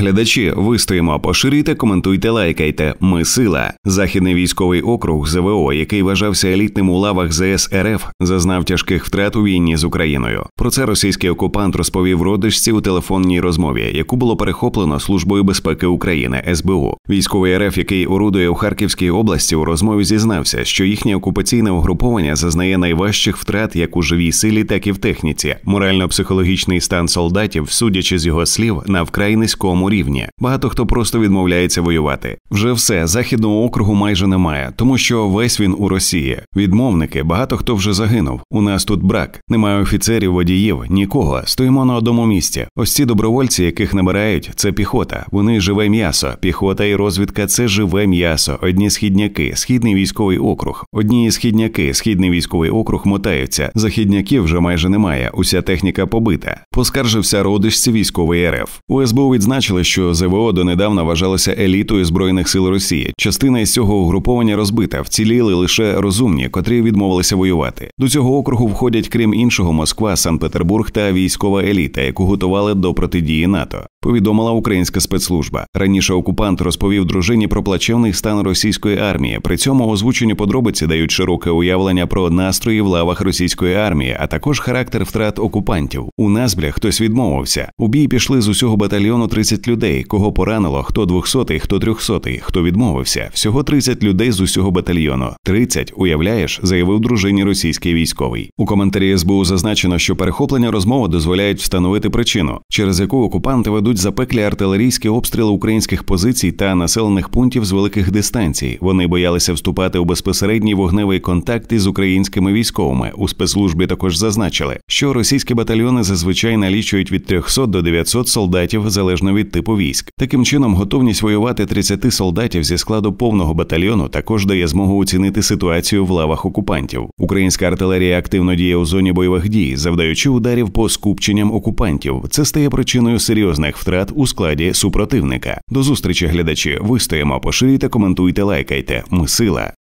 Глядачі, ви стоїмо, поширюйте, коментуйте, лайкайте. Ми сила. Західний військовий округ ЗВО, який вважався елітним у лавах ЗС РФ, зазнав тяжких втрат у війні з Україною. Про це російський окупант розповів родичці у телефонній розмові, яку було перехоплено службою безпеки України СБУ. Військовий РФ, який орудує у Харківській області, у розмові зізнався, що їхнє окупаційне угруповання зазнає найважчих втрат як у живій силі, так і в техніці. Морально-психологічний стан солдатів, судячи з його слів, на вкрай низькому світовому рівні. Багато хто просто відмовляється воювати. Вже все західного округу майже немає, тому що весь він у Росії. Відмовники, багато хто вже загинув. У нас тут брак. Немає офіцерів, водіїв, нікого. Стоїмо на одному місці. Ось ці добровольці, яких набирають, це піхота. Вони живе м'ясо. Піхота і розвідка це живе м'ясо. Одні східняки, східний військовий округ. Одні східняки, східний військовий округ мотаються. Західняків вже майже немає. Уся техніка побита. Поскаржився родичці військової РФ. У СБУ відзначили зазначили, що ЗВО донедавна вважалося елітою збройних сил Росії. Частина із цього угруповання розбита, вціліли лише розумні, котрі відмовилися воювати. До цього округу входять, крім іншого, Москва, Санкт-Петербург та військова еліта, яку готували до протидії НАТО повідомила українська спецслужба. Раніше окупант розповів дружині про плачевний стан російської армії. При цьому озвучені подробиці дають широке уявлення про настрої в лавах російської армії, а також характер втрат окупантів. У Назблях хтось відмовився. У бій пішли з усього батальйону 30 людей. Кого поранило, хто 200-й, хто 300-й, хто відмовився. Всього 30 людей з усього батальйону. 30, уявляєш, заявив дружині російський військовий. У коментарі СБУ зазначено, що перехоплення розмови дозволяють встановити причину, через яку окупанти ведуть йдуть запеклі артилерійські обстріли українських позицій та населених пунктів з великих дистанцій. Вони боялися вступати у безпосередній вогневий контакт із українськими військовими. У спецслужбі також зазначили, що російські батальйони зазвичай налічують від 300 до 900 солдатів залежно від типу військ. Таким чином, готовність воювати 30 солдатів зі складу повного батальйону також дає змогу оцінити ситуацію в лавах окупантів. Українська артилерія активно діє у зоні бойових дій, завдаючи ударів по скупченням окупантів. Це стає причиною серйозних втрат у складі супротивника. До зустрічі, глядачі. Вистоїмо, поширюйте, коментуйте, лайкайте. Ми сила.